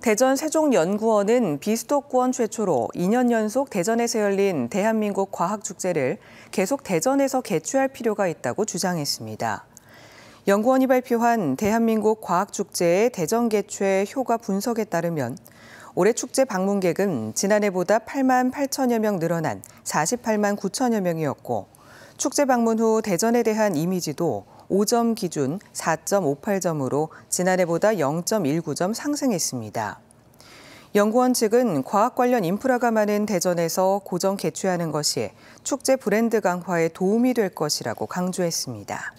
대전 세종연구원은 비수도권 최초로 2년 연속 대전에서 열린 대한민국 과학축제를 계속 대전에서 개최할 필요가 있다고 주장했습니다. 연구원이 발표한 대한민국 과학축제의 대전 개최 효과 분석에 따르면 올해 축제 방문객은 지난해보다 8만 8천여 명 늘어난 48만 9천여 명이었고 축제 방문 후 대전에 대한 이미지도 5점 기준 4.58점으로 지난해보다 0.19점 상승했습니다. 연구원 측은 과학 관련 인프라가 많은 대전에서 고정 개최하는 것이 축제 브랜드 강화에 도움이 될 것이라고 강조했습니다.